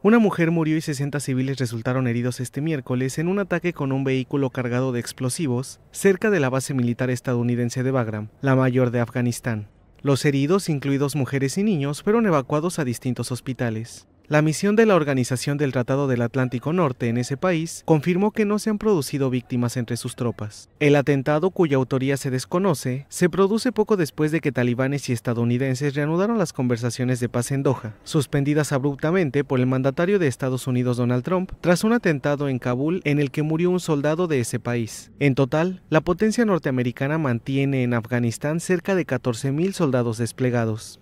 Una mujer murió y 60 civiles resultaron heridos este miércoles en un ataque con un vehículo cargado de explosivos cerca de la base militar estadounidense de Bagram, la mayor de Afganistán. Los heridos, incluidos mujeres y niños, fueron evacuados a distintos hospitales. La misión de la Organización del Tratado del Atlántico Norte en ese país confirmó que no se han producido víctimas entre sus tropas. El atentado, cuya autoría se desconoce, se produce poco después de que talibanes y estadounidenses reanudaron las conversaciones de paz en Doha, suspendidas abruptamente por el mandatario de Estados Unidos Donald Trump tras un atentado en Kabul en el que murió un soldado de ese país. En total, la potencia norteamericana mantiene en Afganistán cerca de 14.000 soldados desplegados.